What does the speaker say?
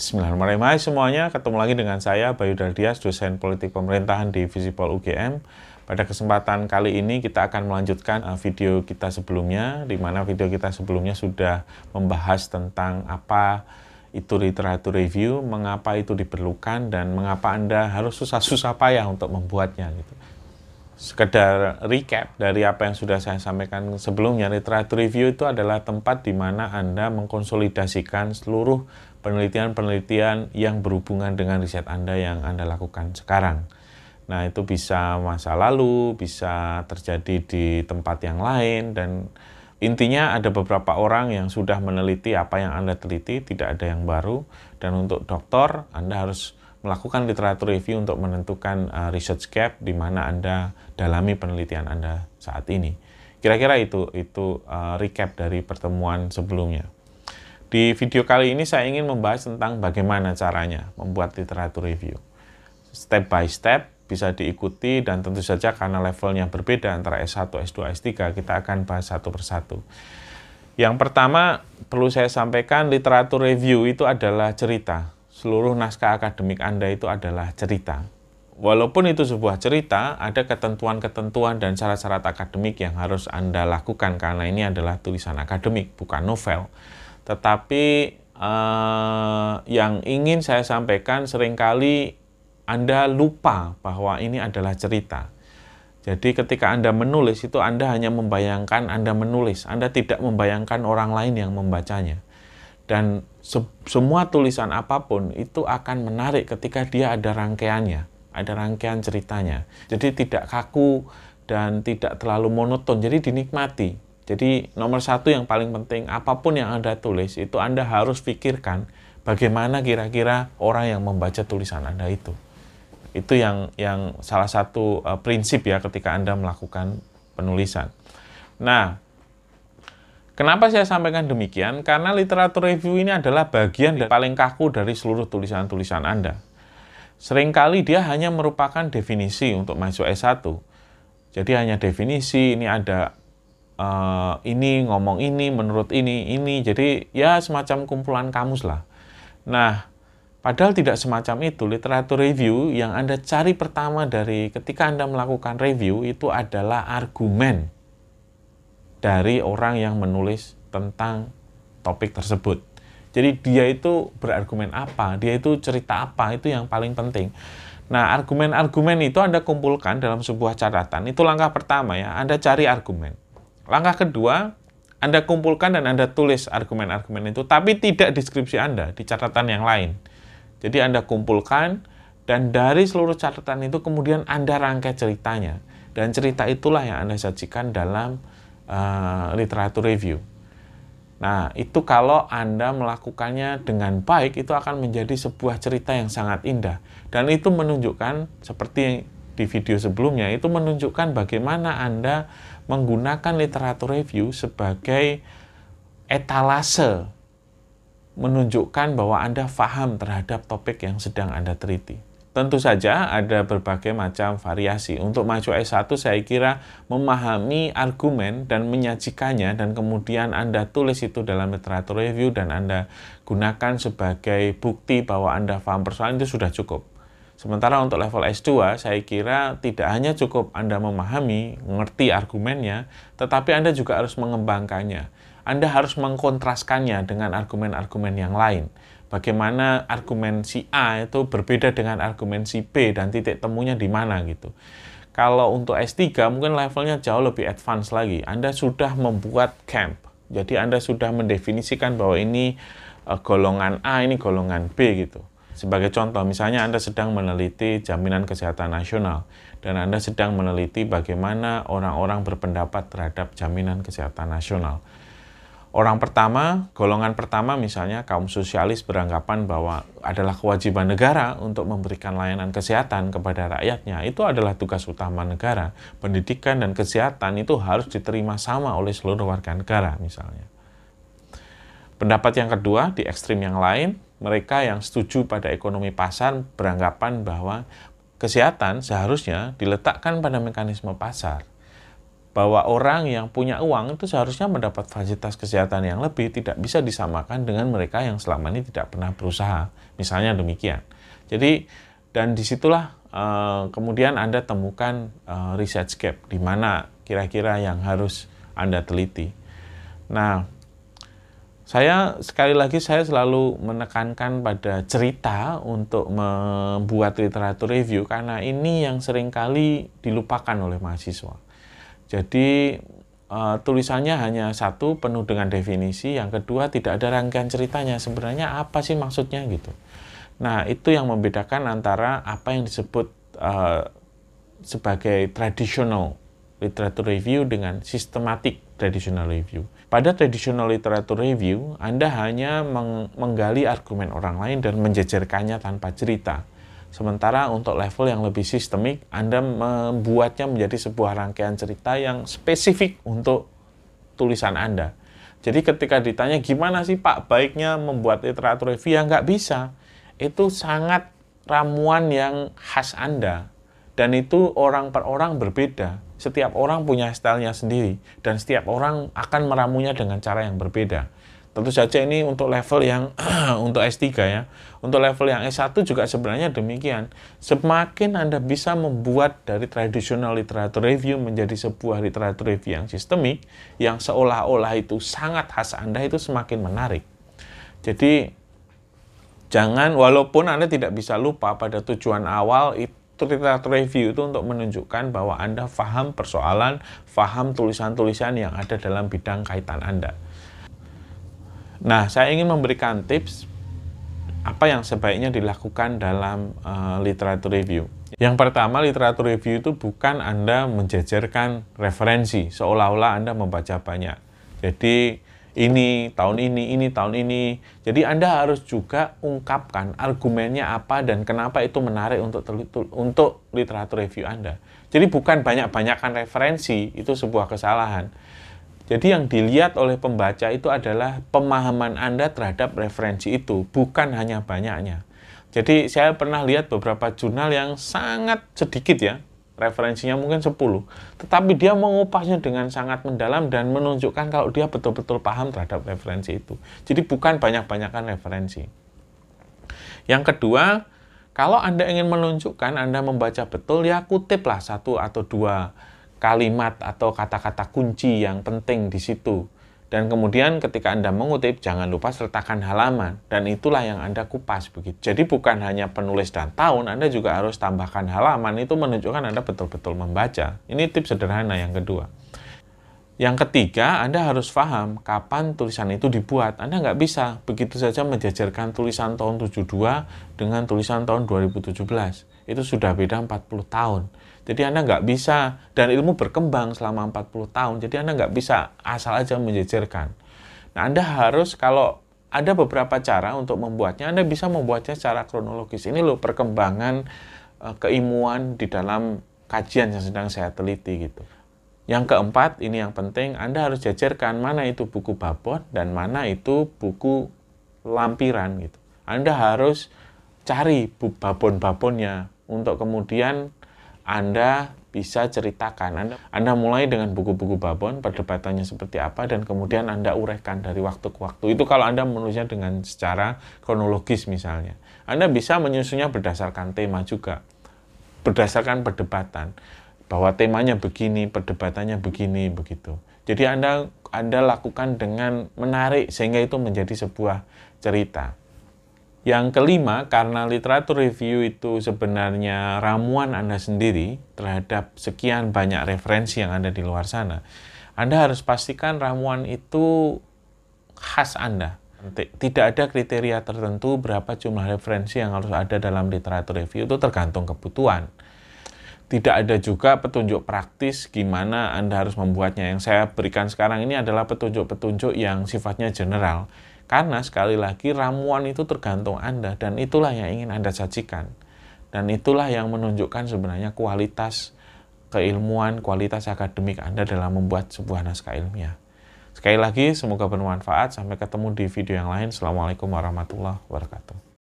Bismillahirrahmanirrahim. Hai semuanya, ketemu lagi dengan saya Bayu Dardias, dosen politik pemerintahan di Visipol UGM. Pada kesempatan kali ini kita akan melanjutkan eh, video kita sebelumnya, di mana video kita sebelumnya sudah membahas tentang apa itu literatur review, mengapa itu diperlukan, dan mengapa Anda harus susah-susah payah untuk membuatnya. Gitu. Sekedar recap dari apa yang sudah saya sampaikan sebelumnya, literatur review itu adalah tempat di mana Anda mengkonsolidasikan seluruh penelitian-penelitian yang berhubungan dengan riset Anda yang Anda lakukan sekarang. Nah, itu bisa masa lalu, bisa terjadi di tempat yang lain, dan intinya ada beberapa orang yang sudah meneliti apa yang Anda teliti, tidak ada yang baru. Dan untuk dokter, Anda harus melakukan literatur review untuk menentukan eh, research gap di mana Anda dalami penelitian Anda saat ini. Kira-kira itu itu eh, recap dari pertemuan sebelumnya. Di video kali ini saya ingin membahas tentang bagaimana caranya membuat literatur review. Step by step bisa diikuti dan tentu saja karena levelnya berbeda antara S1, S2, S3 kita akan bahas satu persatu. Yang pertama perlu saya sampaikan literatur review itu adalah cerita. Seluruh naskah akademik Anda itu adalah cerita. Walaupun itu sebuah cerita, ada ketentuan-ketentuan dan syarat-syarat akademik yang harus Anda lakukan karena ini adalah tulisan akademik, bukan novel. Tetapi eh, yang ingin saya sampaikan seringkali Anda lupa bahwa ini adalah cerita. Jadi ketika Anda menulis itu Anda hanya membayangkan Anda menulis, Anda tidak membayangkan orang lain yang membacanya. Dan se semua tulisan apapun itu akan menarik ketika dia ada rangkaiannya, ada rangkaian ceritanya. Jadi tidak kaku dan tidak terlalu monoton, jadi dinikmati. Jadi nomor satu yang paling penting, apapun yang Anda tulis, itu Anda harus pikirkan bagaimana kira-kira orang yang membaca tulisan Anda itu. Itu yang, yang salah satu uh, prinsip ya ketika Anda melakukan penulisan. Nah, Kenapa saya sampaikan demikian? Karena literatur review ini adalah bagian paling kaku dari seluruh tulisan-tulisan Anda. Seringkali dia hanya merupakan definisi untuk masuk S1. Jadi hanya definisi, ini ada uh, ini ngomong ini menurut ini ini jadi ya semacam kumpulan kamus lah nah padahal tidak semacam itu literatur review yang anda cari pertama dari ketika anda melakukan review itu adalah argumen dari orang yang menulis tentang topik tersebut jadi dia itu berargumen apa, dia itu cerita apa, itu yang paling penting. Nah, argumen-argumen itu Anda kumpulkan dalam sebuah catatan. Itu langkah pertama ya, Anda cari argumen. Langkah kedua, Anda kumpulkan dan Anda tulis argumen-argumen itu, tapi tidak deskripsi Anda di catatan yang lain. Jadi Anda kumpulkan, dan dari seluruh catatan itu kemudian Anda rangkai ceritanya. Dan cerita itulah yang Anda sajikan dalam uh, literatur review. Nah, itu kalau Anda melakukannya dengan baik, itu akan menjadi sebuah cerita yang sangat indah. Dan itu menunjukkan, seperti di video sebelumnya, itu menunjukkan bagaimana Anda menggunakan literatur review sebagai etalase menunjukkan bahwa Anda paham terhadap topik yang sedang Anda teliti. Tentu saja ada berbagai macam variasi. Untuk maju S1 saya kira memahami argumen dan menyajikannya dan kemudian Anda tulis itu dalam literatur review dan Anda gunakan sebagai bukti bahwa Anda paham persoalan itu sudah cukup. Sementara untuk level S2, saya kira tidak hanya cukup Anda memahami, mengerti argumennya, tetapi Anda juga harus mengembangkannya. Anda harus mengkontraskannya dengan argumen-argumen yang lain. Bagaimana argumen si A itu berbeda dengan argumen si B dan titik temunya di mana gitu. Kalau untuk S3 mungkin levelnya jauh lebih advance lagi. Anda sudah membuat camp. Jadi Anda sudah mendefinisikan bahwa ini eh, golongan A, ini golongan B gitu. Sebagai contoh, misalnya Anda sedang meneliti jaminan kesehatan nasional dan Anda sedang meneliti bagaimana orang-orang berpendapat terhadap jaminan kesehatan nasional. Orang pertama, golongan pertama misalnya kaum sosialis beranggapan bahwa adalah kewajiban negara untuk memberikan layanan kesehatan kepada rakyatnya. Itu adalah tugas utama negara. Pendidikan dan kesehatan itu harus diterima sama oleh seluruh warga negara misalnya. Pendapat yang kedua di ekstrim yang lain, mereka yang setuju pada ekonomi pasar beranggapan bahwa kesehatan seharusnya diletakkan pada mekanisme pasar. Bahwa orang yang punya uang itu seharusnya mendapat fasilitas kesehatan yang lebih tidak bisa disamakan dengan mereka yang selama ini tidak pernah berusaha. Misalnya demikian. Jadi dan disitulah eh, kemudian Anda temukan uh, research gap di mana kira-kira yang harus Anda teliti. Nah, saya sekali lagi saya selalu menekankan pada cerita untuk membuat literatur review karena ini yang seringkali dilupakan oleh mahasiswa. Jadi Uh, tulisannya hanya satu penuh dengan definisi, yang kedua tidak ada rangkaian ceritanya. Sebenarnya apa sih maksudnya gitu? Nah itu yang membedakan antara apa yang disebut uh, sebagai traditional literature review dengan systematic traditional review. Pada traditional literature review, Anda hanya meng menggali argumen orang lain dan menjejerkannya tanpa cerita. Sementara untuk level yang lebih sistemik, Anda membuatnya menjadi sebuah rangkaian cerita yang spesifik untuk tulisan Anda. Jadi ketika ditanya gimana sih Pak baiknya membuat literatur review, ya nggak bisa. Itu sangat ramuan yang khas Anda. Dan itu orang per orang berbeda. Setiap orang punya stylenya sendiri. Dan setiap orang akan meramunya dengan cara yang berbeda. Tentu saja ini untuk level yang untuk S3 ya. Untuk level yang S1 juga sebenarnya demikian. Semakin Anda bisa membuat dari tradisional literatur review menjadi sebuah literatur review yang sistemik, yang seolah-olah itu sangat khas Anda itu semakin menarik. Jadi jangan walaupun Anda tidak bisa lupa pada tujuan awal itu literatur review itu untuk menunjukkan bahwa Anda faham persoalan, faham tulisan-tulisan yang ada dalam bidang kaitan Anda. Nah, saya ingin memberikan tips apa yang sebaiknya dilakukan dalam uh, literatur review. Yang pertama, literatur review itu bukan Anda menjajarkan referensi seolah-olah Anda membaca banyak. Jadi, ini, tahun ini, ini, tahun ini. Jadi Anda harus juga ungkapkan argumennya apa dan kenapa itu menarik untuk untuk literatur review Anda. Jadi bukan banyak banyakkan referensi, itu sebuah kesalahan. Jadi yang dilihat oleh pembaca itu adalah pemahaman Anda terhadap referensi itu, bukan hanya banyaknya. Jadi saya pernah lihat beberapa jurnal yang sangat sedikit ya, referensinya mungkin 10. Tetapi dia mengupasnya dengan sangat mendalam dan menunjukkan kalau dia betul-betul paham terhadap referensi itu. Jadi bukan banyak-banyakan referensi. Yang kedua, kalau Anda ingin menunjukkan Anda membaca betul, ya kutiplah satu atau dua kalimat atau kata-kata kunci yang penting di situ. Dan kemudian ketika Anda mengutip, jangan lupa sertakan halaman. Dan itulah yang Anda kupas. begitu. Jadi bukan hanya penulis dan tahun, Anda juga harus tambahkan halaman. Itu menunjukkan Anda betul-betul membaca. Ini tips sederhana yang kedua. Yang ketiga, Anda harus paham kapan tulisan itu dibuat. Anda nggak bisa begitu saja menjajarkan tulisan tahun 72 dengan tulisan tahun 2017. Itu sudah beda 40 tahun. Jadi Anda nggak bisa, dan ilmu berkembang selama 40 tahun, jadi Anda nggak bisa asal aja menjejerkan. Nah, Anda harus, kalau ada beberapa cara untuk membuatnya, Anda bisa membuatnya secara kronologis. Ini loh perkembangan eh, keilmuan di dalam kajian yang sedang saya teliti gitu. Yang keempat, ini yang penting, Anda harus jajarkan mana itu buku babon dan mana itu buku lampiran gitu. Anda harus cari babon-babonnya untuk kemudian anda bisa ceritakan. Anda, Anda mulai dengan buku-buku babon, perdebatannya seperti apa, dan kemudian Anda uraikan dari waktu ke waktu. Itu kalau Anda menulisnya dengan secara kronologis misalnya. Anda bisa menyusunnya berdasarkan tema juga, berdasarkan perdebatan. Bahwa temanya begini, perdebatannya begini, begitu. Jadi Anda, Anda lakukan dengan menarik sehingga itu menjadi sebuah cerita. Yang kelima, karena literatur review itu sebenarnya ramuan Anda sendiri terhadap sekian banyak referensi yang ada di luar sana, Anda harus pastikan ramuan itu khas Anda. Tidak ada kriteria tertentu berapa jumlah referensi yang harus ada dalam literatur review itu tergantung kebutuhan. Tidak ada juga petunjuk praktis gimana Anda harus membuatnya. Yang saya berikan sekarang ini adalah petunjuk-petunjuk yang sifatnya general karena sekali lagi ramuan itu tergantung Anda dan itulah yang ingin Anda sajikan. Dan itulah yang menunjukkan sebenarnya kualitas keilmuan, kualitas akademik Anda dalam membuat sebuah naskah ilmiah. Sekali lagi, semoga bermanfaat. Sampai ketemu di video yang lain. Assalamualaikum warahmatullahi wabarakatuh.